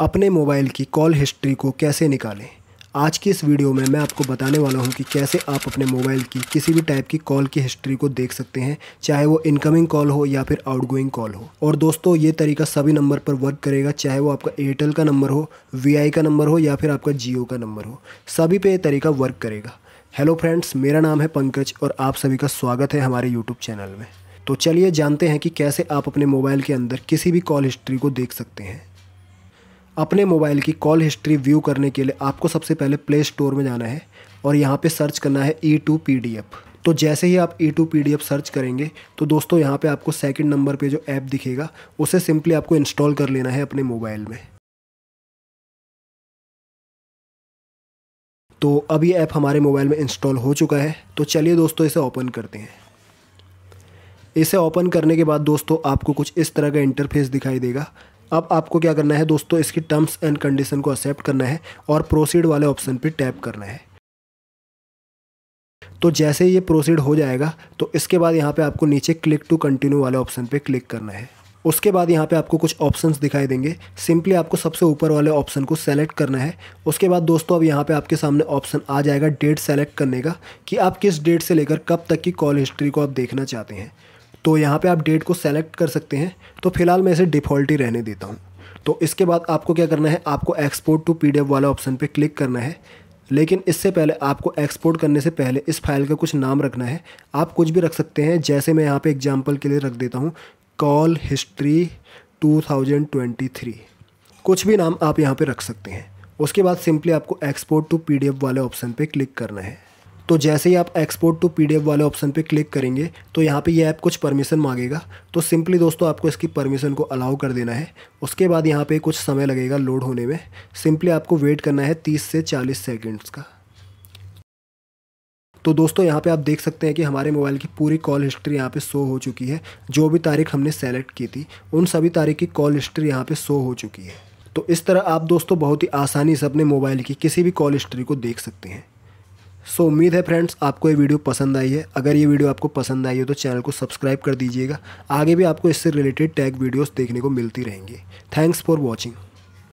अपने मोबाइल की call history को कैसे निकालें आज की इस वीडियो में मैं आपको बताने वाला हूं कि कैसे आप अपने मोबाइल की किसी भी टाइप की कॉल की हिस्ट्री को देख सकते हैं चाहे वो इनकमिंग कॉल हो या फिर आउटगोइंग कॉल हो और दोस्तों ये तरीका सभी नंबर पर वर्क करेगा चाहे वो आपका एयरटेल का नंबर हो वी का नंबर हो या फिर आपका जियो का नंबर हो सभी पर यह तरीका वर्क करेगा हेलो फ्रेंड्स मेरा नाम है पंकज और आप सभी का स्वागत है हमारे यूट्यूब चैनल में तो चलिए जानते हैं कि कैसे आप अपने मोबाइल के अंदर किसी भी कॉल हिस्ट्री को देख सकते हैं अपने मोबाइल की कॉल हिस्ट्री व्यू करने के लिए आपको सबसे पहले प्ले स्टोर में जाना है और यहाँ पे सर्च करना है E to P D F तो जैसे ही आप E to P D F search करेंगे तो दोस्तों यहाँ पे आपको सेकंड नंबर पे जो ऐप दिखेगा उसे सिंपली आपको इंस्टॉल कर लेना है अपने मोबाइल में तो अब ये ऐप हमारे मोबाइल में इंस्टॉल हो चुका है तो चलिए दोस्तों इसे ओपन करते हैं इसे ओपन करने के बाद दोस्तों आपको कुछ इस तरह का इंटरफेस दिखाई देगा अब आपको क्या करना है दोस्तों इसकी टर्म्स एंड कंडीशन को एक्सेप्ट करना है और प्रोसीड वाले ऑप्शन पर टैप करना है तो जैसे ये प्रोसीड हो जाएगा तो इसके बाद यहाँ पे आपको नीचे क्लिक टू कंटिन्यू वाले ऑप्शन पे क्लिक करना है उसके बाद यहाँ पे आपको कुछ ऑप्शंस दिखाई देंगे सिंपली आपको सबसे ऊपर वाले ऑप्शन को सेलेक्ट करना है उसके बाद दोस्तों अब यहाँ पे आपके सामने ऑप्शन आ जाएगा डेट सेलेक्ट करने का कि आप किस डेट से लेकर कब तक की कॉल हिस्ट्री को आप देखना चाहते हैं तो यहाँ पे आप डेट को सेलेक्ट कर सकते हैं तो फिलहाल मैं इसे डिफ़ॉल्ट ही रहने देता हूँ तो इसके बाद आपको क्या करना है आपको एक्सपोर्ट टू पी वाला ऑप्शन पर क्लिक करना है लेकिन इससे पहले आपको एक्सपोर्ट करने से पहले इस फाइल का कुछ नाम रखना है आप कुछ भी रख सकते हैं जैसे मैं यहाँ पर एग्जाम्पल के लिए रख देता हूँ कॉल हिस्ट्री 2023 कुछ भी नाम आप यहाँ पे रख सकते हैं उसके बाद सिंपली आपको एक्सपोर्ट टू पीडीएफ वाले ऑप्शन पे क्लिक करना है तो जैसे ही आप एक्सपोर्ट टू पीडीएफ वाले ऑप्शन पे क्लिक करेंगे तो यहाँ पे ये ऐप कुछ परमिशन मांगेगा तो सिंपली दोस्तों आपको इसकी परमिशन को अलाउ कर देना है उसके बाद यहाँ पे कुछ समय लगेगा लोड होने में सिंपली आपको वेट करना है तीस से चालीस सेकेंड्स का तो दोस्तों यहाँ पे आप देख सकते हैं कि हमारे मोबाइल की पूरी कॉल हिस्ट्री यहाँ पे शो हो चुकी है जो भी तारीख हमने सेलेक्ट की थी उन सभी तारीख की कॉल हिस्ट्री यहाँ पे शो हो चुकी है तो इस तरह आप दोस्तों बहुत ही आसानी से अपने मोबाइल की किसी भी कॉल हिस्ट्री को देख सकते हैं सो so, उम्मीद है फ्रेंड्स आपको ये वीडियो पसंद आई है अगर ये वीडियो आपको पसंद आई हो तो चैनल को सब्सक्राइब कर दीजिएगा आगे भी आपको इससे रिलेटेड टैग वीडियोस देखने को मिलती रहेंगी थैंक्स फॉर वॉचिंग